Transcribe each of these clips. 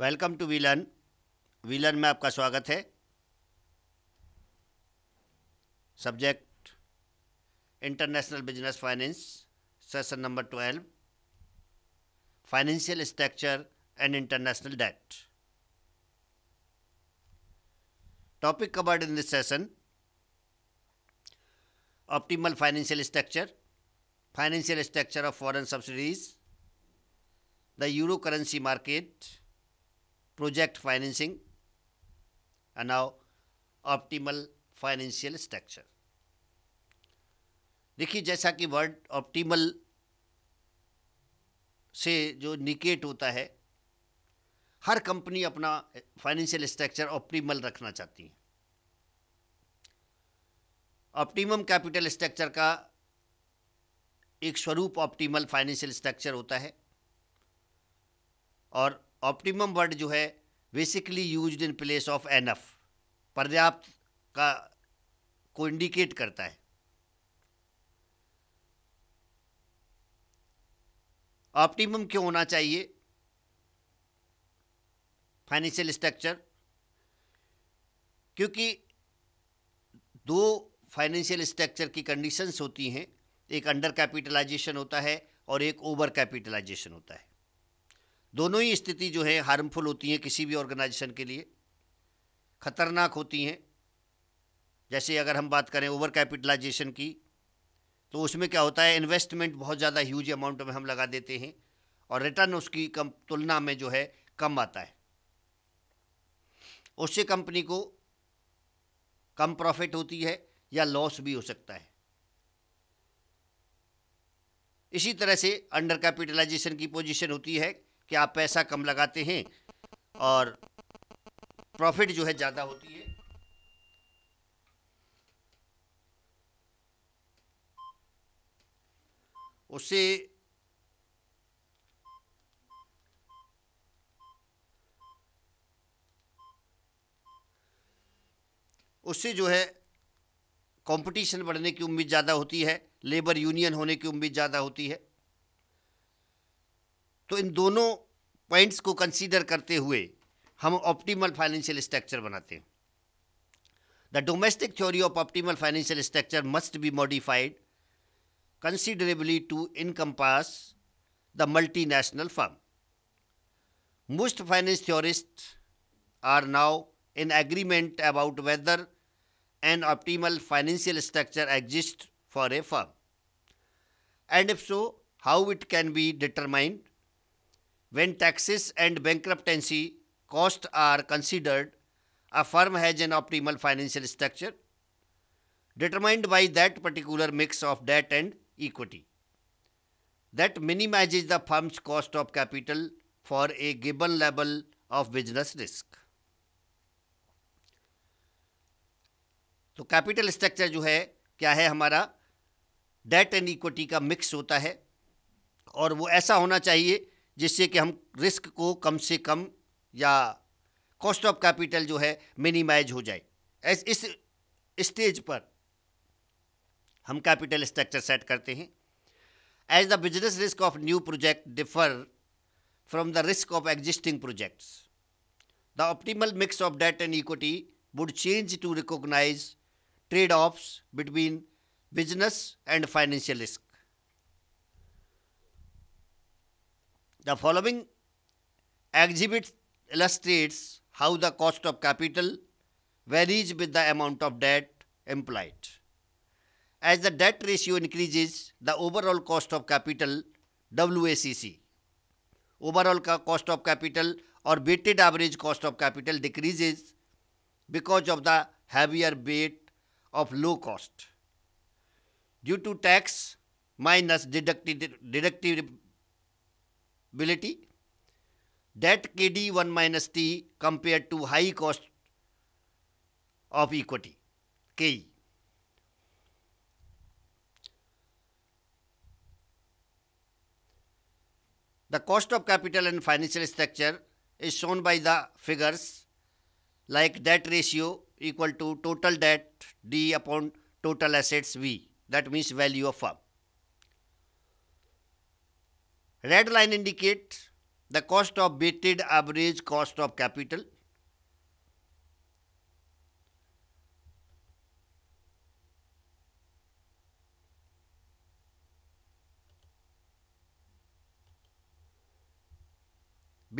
Welcome to VLAN VLAN में आपका स्वागत है subject international business finance session number twelve financial structure and international debt topic covered in this session optimal financial structure financial structure of foreign subsidiaries the euro currency market project financing and now optimal financial structure देखिए जैसा कि word optimal से जो निकेट होता है हर company अपना फाइनेंशियल स्ट्रक्चर ऑप्टिमल रखना चाहती है ऑप्टिमम कैपिटल स्ट्रक्चर का एक स्वरूप ऑप्टिमल फाइनेंशियल स्ट्रक्चर होता है और ऑप्टिमम वर्ड जो है basically use in place of enough पर्याप्त का को इंडिकेट करता है ऑप्टिमम क्यों होना चाहिए फाइनेंशियल स्ट्रक्चर क्योंकि दो फाइनेंशियल स्ट्रक्चर की कंडीशंस होती हैं एक अंडर कैपिटलाइजेशन होता है और एक ओवर कैपिटलाइजेशन होता है दोनों ही स्थिति जो है हार्मफुल होती हैं किसी भी ऑर्गेनाइजेशन के लिए खतरनाक होती हैं जैसे अगर हम बात करें ओवर कैपिटलाइजेशन की तो उसमें क्या होता है इन्वेस्टमेंट बहुत ज़्यादा ह्यूज अमाउंट में हम लगा देते हैं और रिटर्न उसकी कम तुलना में जो है कम आता है उससे कंपनी को कम प्रॉफिट होती है या लॉस भी हो सकता है इसी तरह से अंडर कैपिटलाइजेशन की पोजीशन होती है कि आप पैसा कम लगाते हैं और प्रॉफिट जो है ज़्यादा होती है उससे उससे जो है कंपटीशन बढ़ने की उम्मीद ज़्यादा होती है लेबर यूनियन होने की उम्मीद ज़्यादा होती है तो इन दोनों पॉइंट्स को कंसीडर करते हुए हम ऑप्टिमल फाइनेंशियल स्ट्रक्चर बनाते हैं the domestic theory of optimal financial structure must be modified considerably to encompass the multinational firm most finance theorist are now in agreement about whether an optimal financial structure exist for a firm and if so how it can be determined When taxes and bankruptcy cost are considered, a firm has an optimal financial structure determined by that particular mix of debt and equity that minimizes the firm's cost of capital for a given level of business risk. तो capital structure जो है क्या है हमारा debt and equity का mix होता है और वो ऐसा होना चाहिए जिससे कि हम रिस्क को कम से कम या कॉस्ट ऑफ कैपिटल जो है मिनिमाइज हो जाए इस स्टेज पर हम कैपिटल स्ट्रक्चर सेट करते हैं as the business risk of new project differ from the risk of existing projects the optimal mix of debt and equity would change to recognize trade offs between business and financial risk The following exhibit illustrates how the cost of capital varies with the amount of debt employed. As the debt ratio increases, the overall cost of capital WACC, overall cost of capital or weighted average cost of capital decreases because of the heavier weight of low cost. Due to tax minus deductive, deductive ability that kd 1 minus t compared to high cost of equity ke the cost of capital and financial structure is shown by the figures like debt ratio equal to total debt d upon total assets v that means value of firm Red line indicates the cost of weighted average cost of capital.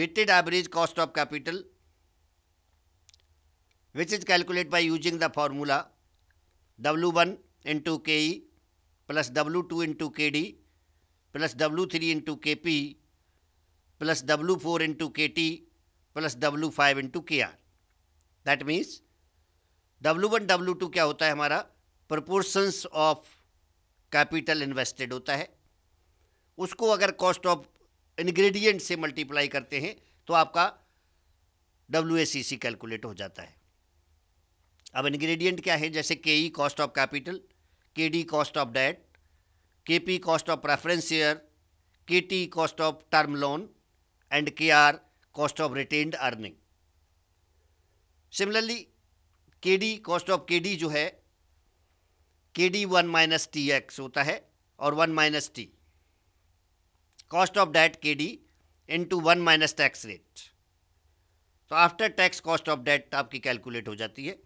Weighted average cost of capital which is calculated by using the formula W1 into KE plus W2 into KD plus W three into K P plus W four into K T plus W five into K R that means W one W two क्या होता है हमारा proportions of capital invested होता है उसको अगर cost of ingredient से multiply करते हैं तो आपका W S C C calculate हो जाता है अब इन्ग्रीडियंट क्या है जैसे K E cost of capital K D cost of debt KP cost of preference share, KT cost of term loan and KR cost of retained earning. Similarly, KD cost of KD जो है KD one minus T X होता है और one minus T cost of debt K D into one minus tax rate तो after tax cost of debt आपकी calculate हो जाती है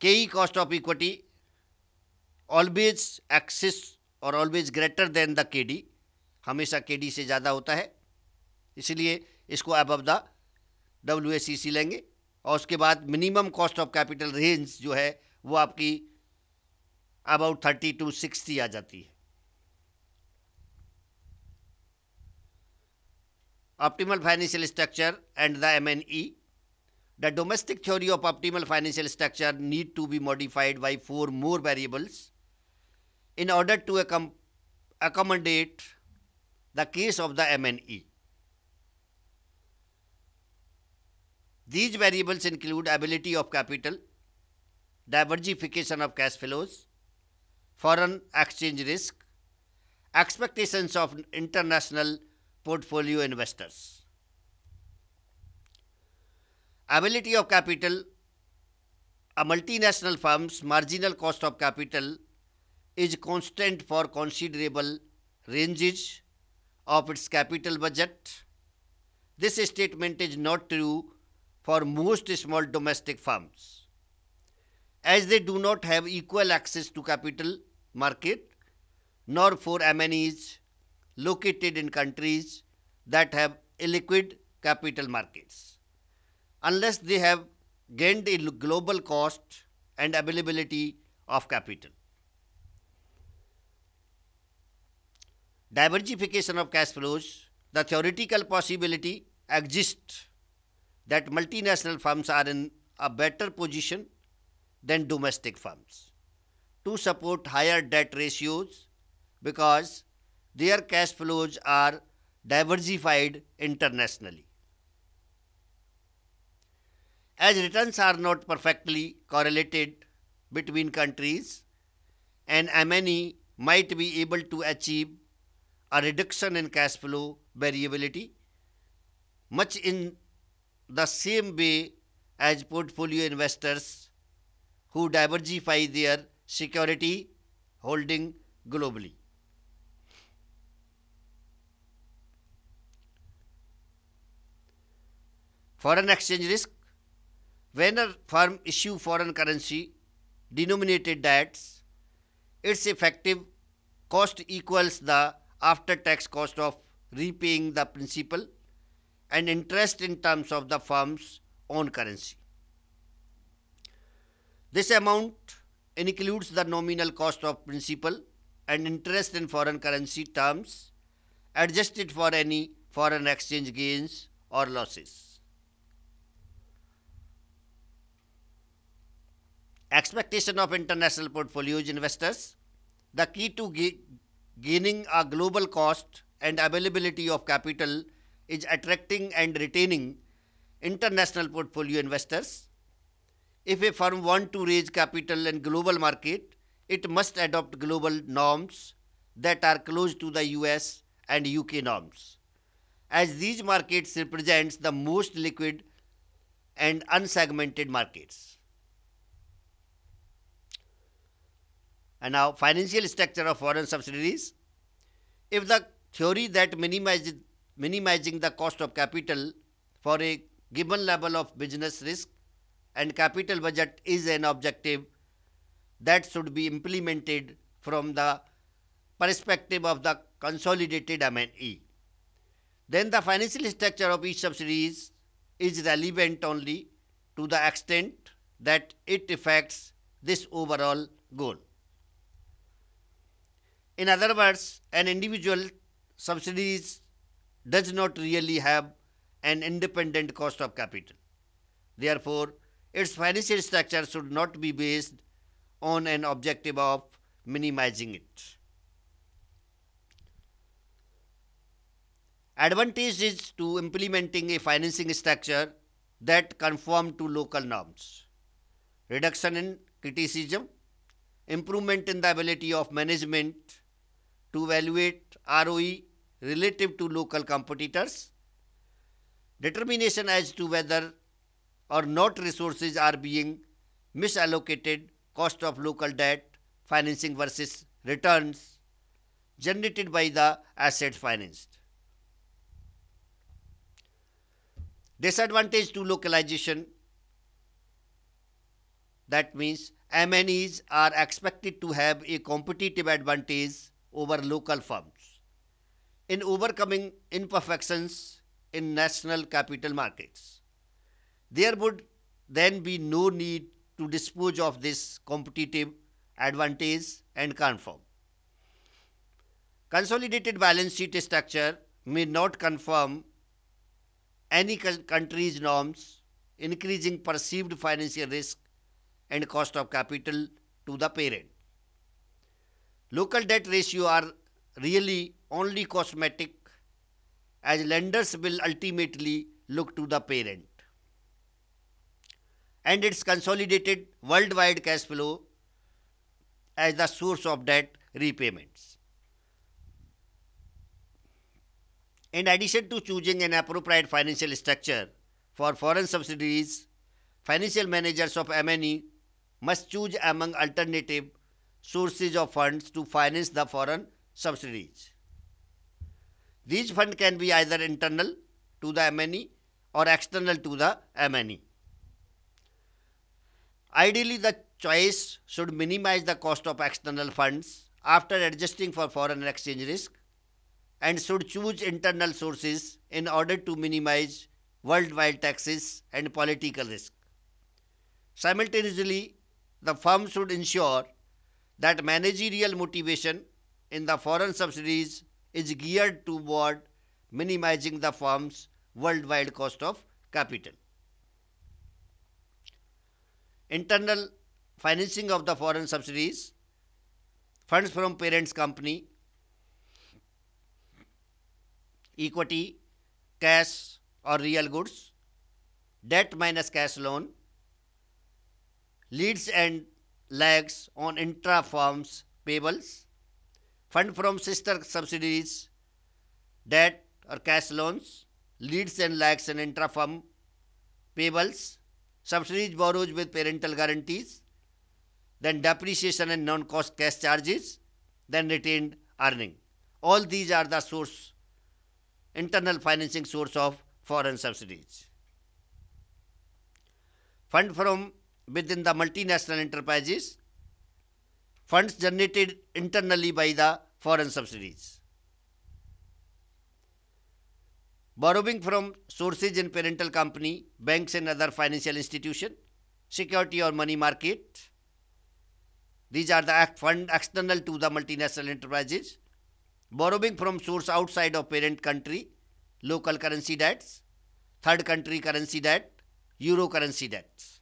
K E cost of equity always excess और always greater than the K D हमेशा K D से ज़्यादा होता है इसलिए इसको अब अब द सी लेंगे और उसके बाद minimum cost of capital range जो है वो आपकी अबाउट थर्टी टू सिक्सटी आ जाती है optimal financial structure and the M N E the domestic theory of optimal financial structure need to be modified by four more variables in order to accommodate the case of the MNE. These variables include ability of capital, diversification of cash flows, foreign exchange risk, expectations of international portfolio investors. Ability of capital, a multinational firm's marginal cost of capital is constant for considerable ranges of its capital budget. This statement is not true for most small domestic firms. As they do not have equal access to capital market, nor for MNEs located in countries that have illiquid capital markets. Unless they have gained a global cost and availability of capital. diversification of cash flows, the theoretical possibility exists that multinational firms are in a better position than domestic firms to support higher debt ratios because their cash flows are diversified internationally. As returns are not perfectly correlated between countries, an MNE might be able to achieve a reduction in cash flow variability much in the same way as portfolio investors who diversify their security holding globally. Foreign exchange risk. When a firm issue foreign currency denominated debts, its effective cost equals the after tax cost of repaying the principal and interest in terms of the firm's own currency. This amount includes the nominal cost of principal and interest in foreign currency terms adjusted for any foreign exchange gains or losses. Expectation of international portfolios investors. The key to gaining a global cost and availability of capital is attracting and retaining international portfolio investors. If a firm wants to raise capital in global market, it must adopt global norms that are close to the US and UK norms. As these markets represents the most liquid and unsegmented markets. And now financial structure of foreign subsidiaries. If the theory that minimizes, minimizing the cost of capital for a given level of business risk and capital budget is an objective that should be implemented from the perspective of the consolidated MNE. Then the financial structure of each subsidiary is relevant only to the extent that it affects this overall goal. In other words, an individual subsidies does not really have an independent cost of capital. Therefore, its financial structure should not be based on an objective of minimizing it. Advantages to implementing a financing structure that conform to local norms. Reduction in criticism, improvement in the ability of management to evaluate ROE relative to local competitors, determination as to whether or not resources are being misallocated, cost of local debt, financing versus returns generated by the assets financed. Disadvantage to localization that means MNEs are expected to have a competitive advantage over local firms in overcoming imperfections in national capital markets. There would then be no need to dispose of this competitive advantage and confirm. Consolidated balance sheet structure may not confirm any country's norms, increasing perceived financial risk and cost of capital to the parent. Local debt ratio are really only cosmetic as lenders will ultimately look to the parent. And its consolidated worldwide cash flow as the source of debt repayments. In addition to choosing an appropriate financial structure for foreign subsidiaries, financial managers of MNE must choose among alternative sources of funds to finance the foreign subsidies. These funds can be either internal to the MNE or external to the MNE. Ideally, the choice should minimize the cost of external funds after adjusting for foreign exchange risk and should choose internal sources in order to minimize worldwide taxes and political risk. Simultaneously, the firm should ensure that managerial motivation in the foreign subsidies is geared toward minimizing the firm's worldwide cost of capital. Internal financing of the foreign subsidies, funds from parents company, equity, cash or real goods, debt minus cash loan, leads and Lags on intra-firms payables, fund from sister subsidiaries, debt or cash loans, leads and lags in intra-firm payables, subsidies borrowed with parental guarantees, then depreciation and non-cost cash charges, then retained earning. All these are the source, internal financing source of foreign subsidies. Fund from within the multinational enterprises, funds generated internally by the foreign subsidies. Borrowing from sources in parental company, banks and other financial institution, security or money market. These are the act fund external to the multinational enterprises. Borrowing from source outside of parent country, local currency debts, third country currency debt, euro currency debts.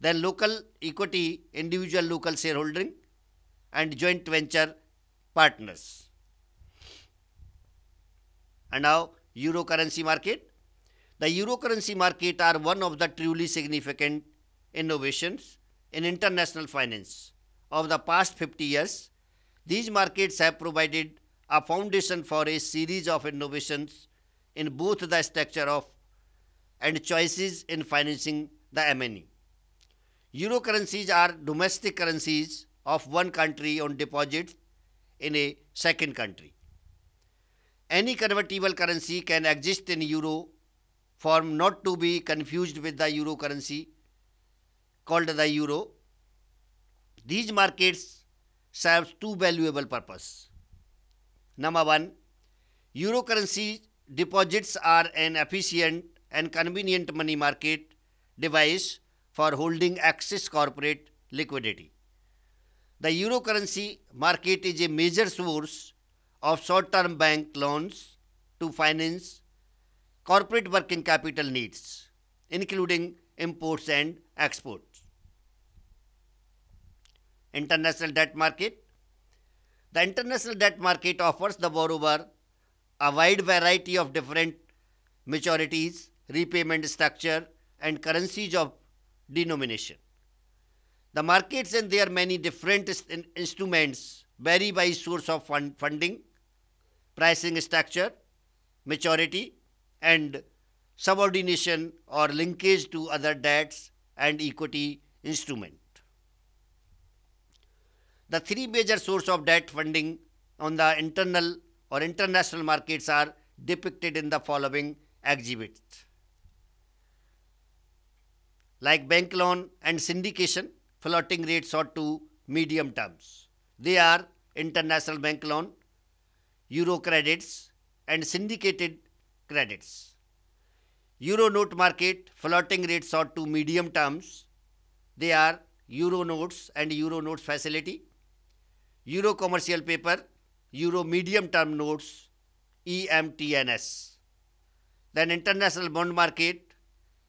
Then local equity, individual local shareholding and joint venture partners. And now euro currency market. The euro currency market are one of the truly significant innovations in international finance of the past 50 years. These markets have provided a foundation for a series of innovations in both the structure of and choices in financing the MNE. Euro currencies are domestic currencies of one country on deposit in a second country. Any convertible currency can exist in euro form not to be confused with the euro currency called the euro. These markets serve two valuable purposes. Number one, euro currency deposits are an efficient and convenient money market device for holding Axis corporate liquidity. The euro currency market is a major source of short term bank loans to finance corporate working capital needs, including imports and exports. International debt market The international debt market offers the borrower a wide variety of different maturities, repayment structure, and currencies of denomination. The markets and their many different instruments vary by source of fund funding, pricing structure, maturity, and subordination or linkage to other debts and equity instrument. The three major source of debt funding on the internal or international markets are depicted in the following exhibits like bank loan and syndication, floating rates are to medium terms. They are international bank loan, euro credits, and syndicated credits. Euro note market, floating rates are to medium terms. They are euro notes and euro notes facility, euro commercial paper, euro medium term notes, EMTNS. Then international bond market,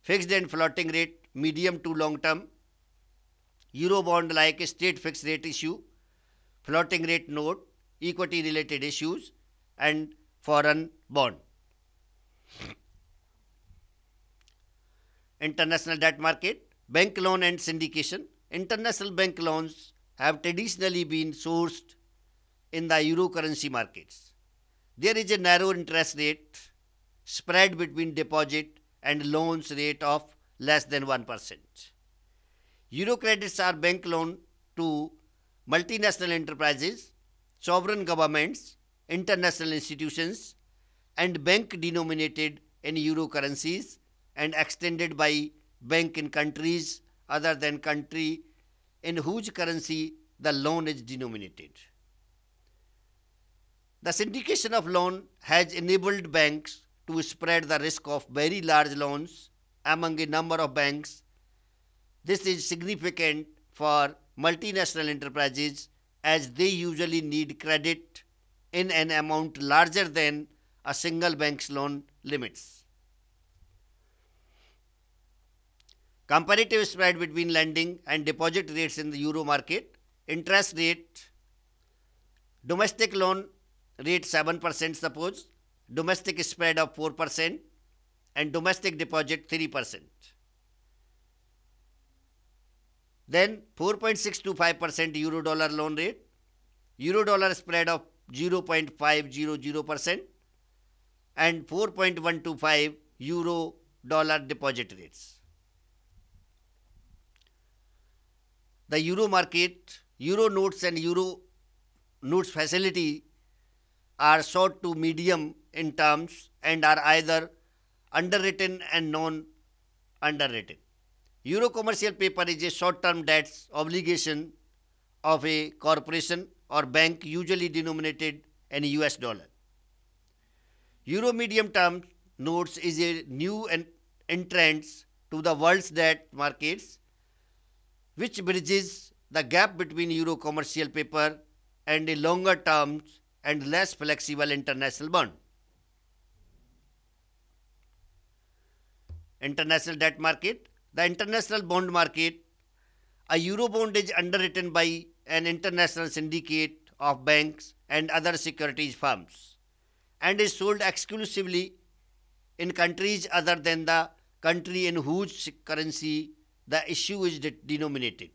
fixed and floating rate medium to long term, Eurobond like state fixed rate issue, floating rate note, equity related issues, and foreign bond. International debt market, bank loan and syndication. International bank loans have traditionally been sourced in the euro currency markets. There is a narrow interest rate spread between deposit and loans rate of less than 1%. Euro credits are bank loan to multinational enterprises, sovereign governments, international institutions, and bank denominated in euro currencies and extended by bank in countries other than country in whose currency the loan is denominated. The syndication of loan has enabled banks to spread the risk of very large loans among a number of banks. This is significant for multinational enterprises as they usually need credit in an amount larger than a single bank's loan limits. Comparative spread between lending and deposit rates in the euro market, interest rate, domestic loan rate 7% suppose, domestic spread of 4%, and domestic deposit 3%. Then 4.625% euro dollar loan rate, euro dollar spread of 0.500% and 4.125 euro dollar deposit rates. The euro market, euro notes and euro notes facility are short to medium in terms and are either underwritten and non-underwritten. Euro commercial paper is a short-term debts obligation of a corporation or bank usually denominated in US dollar. Euro medium term notes is a new en entrance to the world's debt markets which bridges the gap between euro commercial paper and a longer term and less flexible international bond. international debt market. The international bond market, a euro bond is underwritten by an international syndicate of banks and other securities firms and is sold exclusively in countries other than the country in whose currency the issue is de- denominated.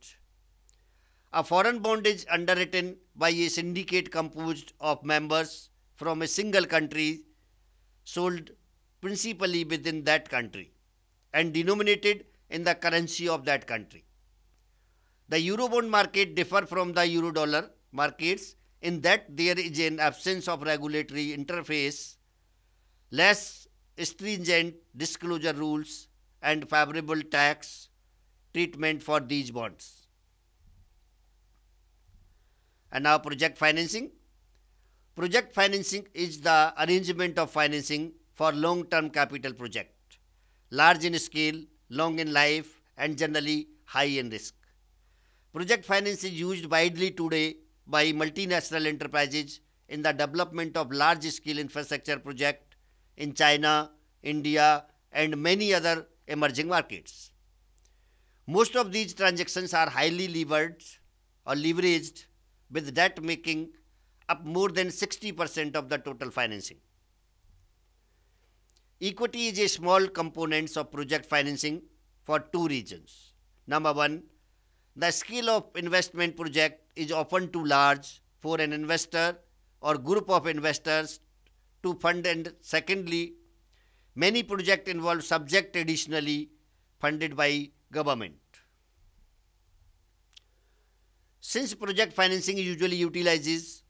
A foreign bond is underwritten by a syndicate composed of members from a single country sold principally within that country and denominated in the currency of that country. The Eurobond market differ from the Eurodollar markets in that there is an absence of regulatory interface, less stringent disclosure rules and favorable tax treatment for these bonds. And now project financing. Project financing is the arrangement of financing for long-term capital project large in scale, long in life and generally high in risk. Project finance is used widely today by multinational enterprises in the development of large-scale infrastructure projects in China, India and many other emerging markets. Most of these transactions are highly levered or leveraged with debt making up more than 60% of the total financing. Equity is a small component of project financing for two reasons. Number one, the scale of investment project is often too large for an investor or group of investors to fund and secondly, many projects involve subject additionally funded by government. Since project financing usually utilizes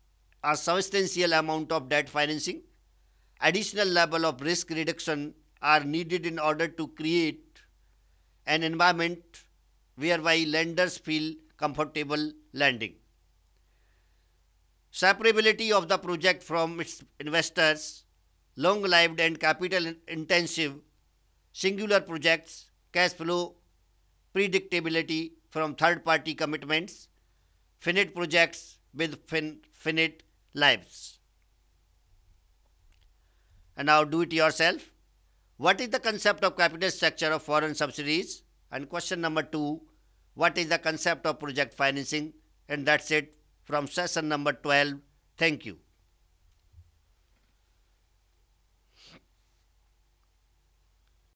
a substantial amount of debt financing, additional level of risk reduction are needed in order to create an environment whereby lenders feel comfortable lending. Separability of the project from its investors, long lived and capital intensive, singular projects, cash flow predictability from third party commitments, finite projects with fin- finite lives and now do it yourself. What is the concept of capital structure of foreign subsidies? And question number two, what is the concept of project financing? And that's it from session number 12. Thank you.